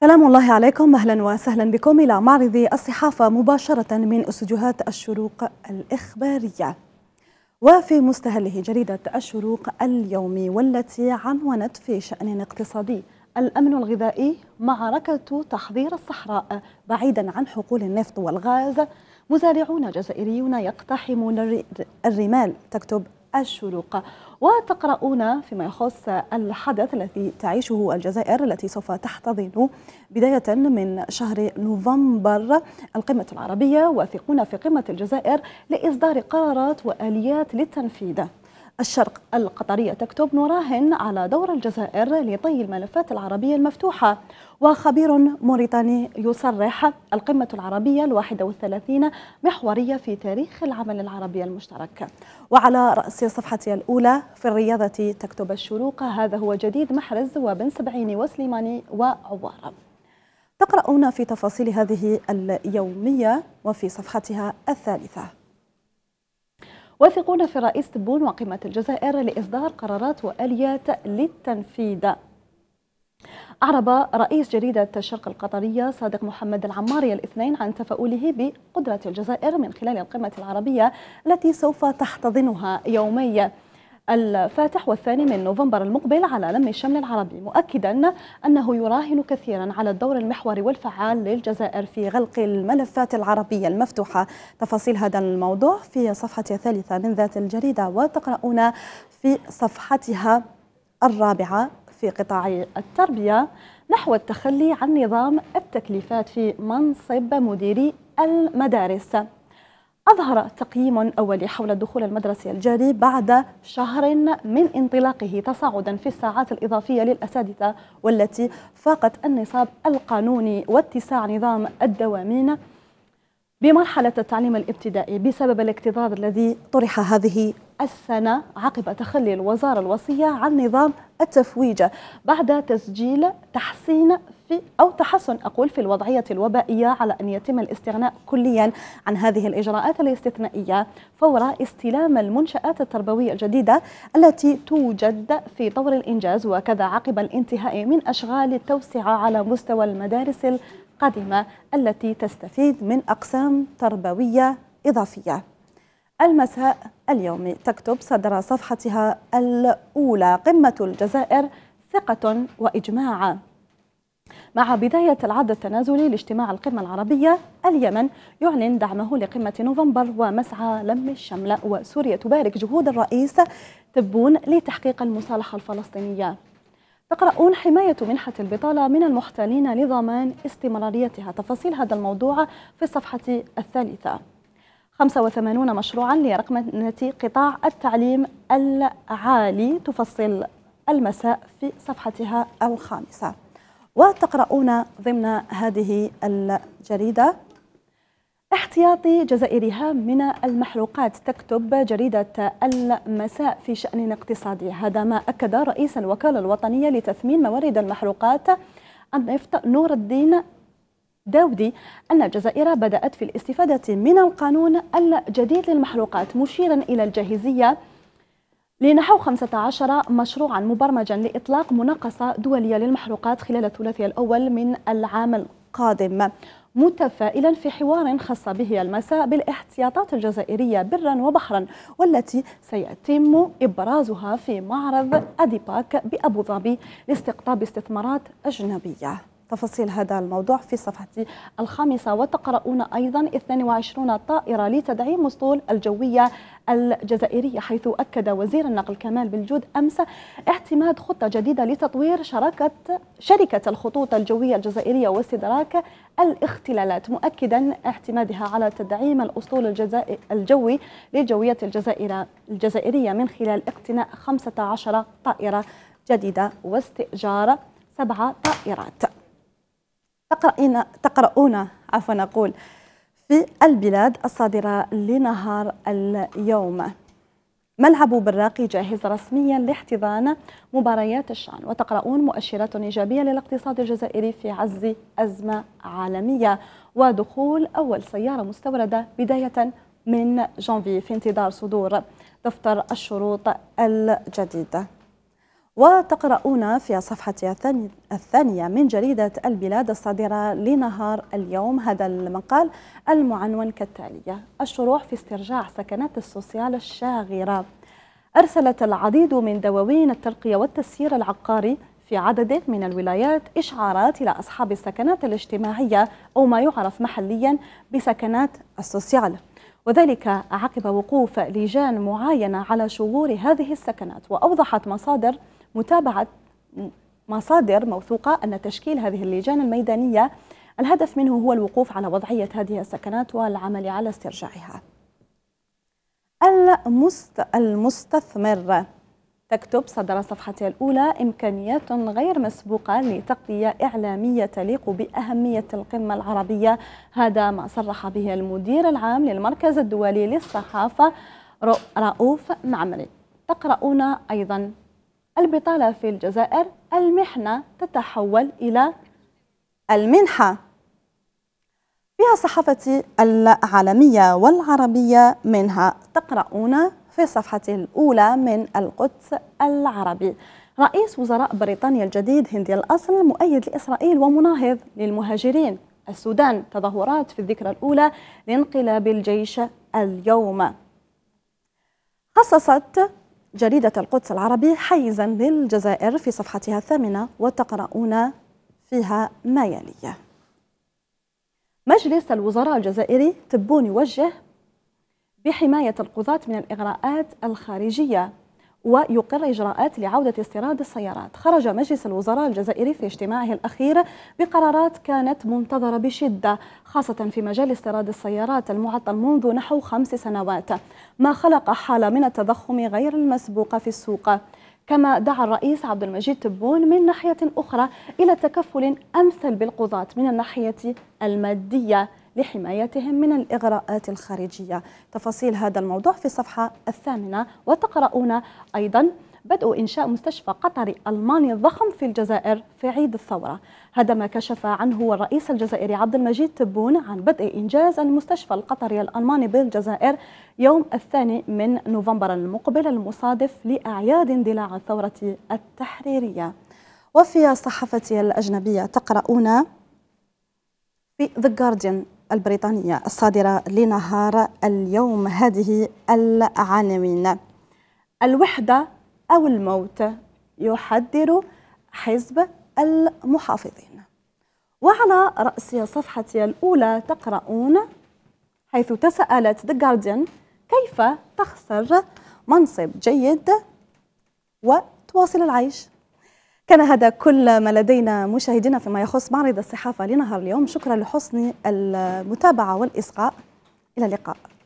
سلام الله عليكم أهلا وسهلا بكم إلى معرض الصحافة مباشرة من استديوهات الشروق الإخبارية وفي مستهله جريدة الشروق اليومي والتي عنونت في شأن اقتصادي الأمن الغذائي معركة تحضير الصحراء بعيدا عن حقول النفط والغاز مزارعون جزائريون يقتحمون الرمال تكتب الشروق وتقرؤون فيما يخص الحدث الذي تعيشه الجزائر التي سوف تحتضن بداية من شهر نوفمبر القمة العربية واثقون في قمة الجزائر لإصدار قرارات وآليات للتنفيذ الشرق القطرية تكتب نراهن على دور الجزائر لطي الملفات العربية المفتوحة وخبير موريتاني يصرح القمة العربية الواحدة والثلاثين محورية في تاريخ العمل العربي المشترك وعلى رأس صفحة الأولى في الرياضة تكتب الشروق هذا هو جديد محرز وبن سبعيني وسليماني وعوارة تقرؤون في تفاصيل هذه اليومية وفي صفحتها الثالثة واثقون في رئيس تبون وقمة الجزائر لإصدار قرارات وآليات للتنفيذ أعرب رئيس جريدة الشرق القطرية صادق محمد العماري الاثنين عن تفاؤله بقدرة الجزائر من خلال القمة العربية التي سوف تحتضنها يوميا الفاتح والثاني من نوفمبر المقبل على لم الشمل العربي مؤكدا أنه يراهن كثيرا على الدور المحوري والفعال للجزائر في غلق الملفات العربية المفتوحة تفاصيل هذا الموضوع في صفحة الثالثة من ذات الجريدة وتقرؤون في صفحتها الرابعة في قطاع التربية نحو التخلي عن نظام التكليفات في منصب مديري المدارس أظهر تقييم أولي حول الدخول المدرسي الجاري بعد شهر من انطلاقه تصاعدا في الساعات الإضافية للأساتذة والتي فاقت النصاب القانوني واتساع نظام الدوامين بمرحلة التعليم الابتدائي بسبب الاكتظاظ الذي طرح هذه السنة عقب تخلي الوزارة الوصية عن نظام التفويجة بعد تسجيل تحسين في أو تحسن أقول في الوضعية الوبائية على أن يتم الاستغناء كليا عن هذه الإجراءات الاستثنائية فور استلام المنشآت التربوية الجديدة التي توجد في طور الإنجاز وكذا عقب الانتهاء من أشغال التوسعة على مستوى المدارس قادمة التي تستفيد من أقسام تربوية إضافية المساء اليوم تكتب صدر صفحتها الأولى قمة الجزائر ثقة وإجماع مع بداية العرض التنازلي لاجتماع القمة العربية اليمن يعلن دعمه لقمة نوفمبر ومسعى لم الشمل وسوريا تبارك جهود الرئيس تبون لتحقيق المصالحة الفلسطينية تقرؤون حماية منحة البطالة من المحتالين لضمان استمراريتها تفاصيل هذا الموضوع في الصفحة الثالثة 85 مشروعا لرقمنة قطاع التعليم العالي تفصل المساء في صفحتها الخامسة وتقرؤون ضمن هذه الجريدة احتياطي جزائري هام من المحروقات تكتب جريدة المساء في شأن اقتصادي هذا ما أكد رئيس الوكالة الوطنية لتثمين موارد المحروقات النفط نور الدين داودي أن الجزائر بدأت في الاستفادة من القانون الجديد للمحروقات مشيرا إلى الجاهزية لنحو 15 مشروعا مبرمجا لإطلاق مناقصة دولية للمحروقات خلال الثلاثي الأول من العام القادم متفائلا في حوار خاص به المساء بالاحتياطات الجزائرية برا وبحرا والتي سيتم إبرازها في معرض أديباك بأبوظبي لاستقطاب استثمارات أجنبية تفاصيل هذا الموضوع في صفحتي الخامسة وتقرؤون أيضا 22 طائرة لتدعيم اسطول الجوية الجزائرية حيث أكد وزير النقل كمال بالجود أمس اعتماد خطة جديدة لتطوير شراكة شركة الخطوط الجوية الجزائرية واستدراك الاختلالات مؤكدا اعتمادها على تدعيم الأسطول الجوي للجوية الجزائرية من خلال اقتناء 15 طائرة جديدة واستئجار سبع طائرات تقرأين تقرؤون عفوا أقول في البلاد الصادرة لنهار اليوم ملعب براقي جاهز رسميا لاحتضان مباريات الشان وتقرؤون مؤشرات إيجابية للاقتصاد الجزائري في عز أزمة عالمية ودخول أول سيارة مستوردة بداية من جانفي في انتظار صدور دفتر الشروط الجديده وتقرؤون في صفحتها الثانية من جريدة البلاد الصادرة لنهار اليوم هذا المقال المعنون كالتالي الشروع في استرجاع سكنات السوسيال الشاغرة أرسلت العديد من دواوين الترقية والتسيير العقاري في عدد من الولايات إشعارات إلى أصحاب السكنات الاجتماعية أو ما يعرف محليا بسكنات السوسيال وذلك عقب وقوف لجان معاينة على شغور هذه السكنات وأوضحت مصادر متابعة مصادر موثوقة أن تشكيل هذه اللجان الميدانية الهدف منه هو الوقوف على وضعية هذه السكنات والعمل على استرجاعها المست... المستثمر تكتب صدر صفحتها الأولى إمكانيات غير مسبوقة لتغطية إعلامية تليق بأهمية القمة العربية هذا ما صرح به المدير العام للمركز الدولي للصحافة رؤوف معمري تقرؤون أيضا البطالة في الجزائر المحنة تتحول إلى المنحة فيها الصحافة العالمية والعربية منها تقرؤون في الصفحة الأولى من القدس العربي رئيس وزراء بريطانيا الجديد هندي الأصل مؤيد لإسرائيل ومناهض للمهاجرين السودان تظاهرات في الذكرى الأولى لانقلاب الجيش اليوم خصصت جريدة القدس العربي حيزا للجزائر في صفحتها الثامنة وتقرؤون فيها ما يلي مجلس الوزراء الجزائري تبون يوجه بحماية القضاة من الإغراءات الخارجية ويقر إجراءات لعودة استيراد السيارات خرج مجلس الوزراء الجزائري في اجتماعه الأخير بقرارات كانت منتظرة بشدة خاصة في مجال استيراد السيارات المعطل منذ نحو خمس سنوات ما خلق حالة من التضخم غير المسبوقة في السوق كما دعا الرئيس عبد المجيد تبون من ناحية أخرى إلى تكفل أمثل بالقضاة من الناحية المادية لحمايتهم من الإغراءات الخارجية تفاصيل هذا الموضوع في الصفحة الثامنة وتقرؤون أيضا بدء إنشاء مستشفى قطري ألماني ضخم في الجزائر في عيد الثورة هذا ما كشف عنه الرئيس الجزائري عبد المجيد تبون عن بدء إنجاز المستشفى القطري الألماني بالجزائر يوم الثاني من نوفمبر المقبل المصادف لأعياد اندلاع الثورة التحريرية وفي الصحافة الأجنبية تقرؤون في The Guardian البريطانية الصادرة لنهار اليوم هذه العناوين الوحدة أو الموت يحذر حزب المحافظين وعلى رأس صفحتي الأولى تقرؤون حيث تساءلت The Guardian كيف تخسر منصب جيد وتواصل العيش كان هذا كل ما لدينا مشاهدينا فيما يخص معرض الصحافة لنهار اليوم شكرا لحسن المتابعة والإصغاء إلى اللقاء